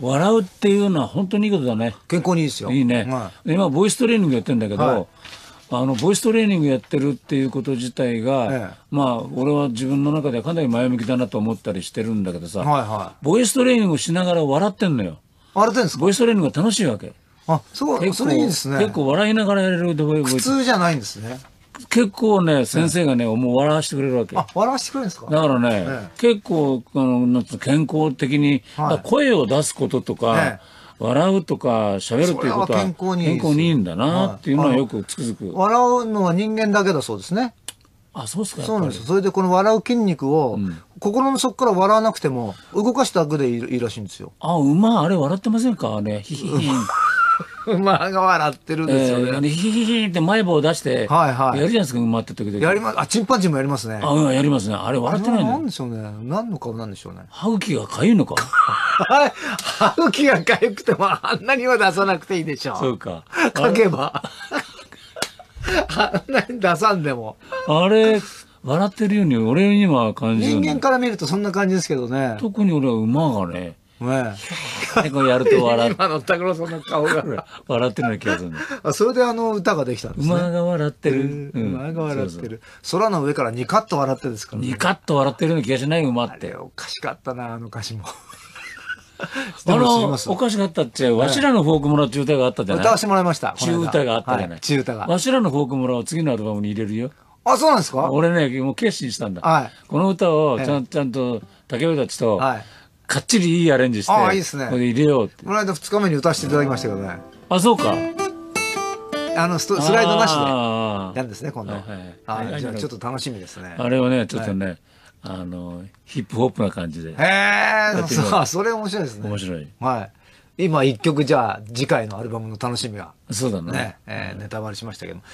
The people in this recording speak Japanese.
笑うっていうのは本当にいいことだね健康にいいですよいいね、はい、今ボイストレーニングやってんだけど、はい、あのボイストレーニングやってるっていうこと自体が、ええ、まあ俺は自分の中ではかなり前向きだなと思ったりしてるんだけどさ、はいはい、ボイストレーニングしながら笑ってんのよ笑ってんですボイストレーニングが楽しいわけあそうそれいいですね結構笑いながらやれる普通じゃないんですね結構ね、先生がね、もう笑わせてくれるわけ。あ、笑わせてくれるんですかだからね、結構、あの、健康的に、声を出すこととか、笑うとか喋るっていうことは健康にいいんだなっていうのはよくつくづく、笑うのは人間だけだそうですねあそうですかそうなんですそれでこの笑う筋肉を、心の底から笑わなくても動かしただけでいいらしいんですよあ馬あれ笑ってませんかねヒヒヒ 馬が笑ってるんですよね。えヒヒヒって前棒を出して、はいはい。やるじゃないですか、馬って時々。やります。あ、チンパンジーもやりますね。あ、うん、やりますね。あれ笑ってないのなんでしょうね。何の顔なんでしょうね。歯茎がかゆいのか。歯茎がかゆくても、あんなには出さなくていいでしょう。そうか。書けば。あんなに出さんでも。あれ、笑ってるように俺には感じる。人間から見るとそんな感じですけどね。特に俺は馬がね、ねえ。最後やると笑今の拓郎さんの顔が 笑ってるような気がするあそれであの歌ができたんですね馬が笑ってる、うん、馬が笑ってる空の上からニカッと笑ってですかね、ニカッと笑ってるような気がしない馬っておかしかったなあの歌詞も あのおかしかったっちゃわしらのフォーク村中歌があったじゃない歌わしてもらいました中歌があったじゃない中、歌がわしらのフォーク村を次のアルバムに入れるよあ、そうなんですか俺ね、もう決心したんだ。はい、この歌をちゃん,、ちゃんと竹内たちと、はい、かっちりいいアレンジして、ああいいですねこれ入れようって。この間2日目に歌わせていただきましたけどね。あ、そうか。あのススライドなしでやるなんですね今度。はいあじゃちょっと楽しみですね。あれをね、ちょっとね、あの、ヒップホップな感じで、へえっそうそれ面白いですね。面白い。はい。今一曲じゃあ次回のアルバムの楽しみはそうだねね、えーネタバレしましたけども